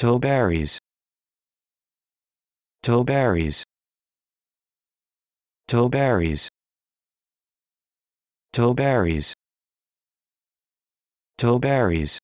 Tilbury's Tilbury's Tilbury's Tilbury's Tilbury's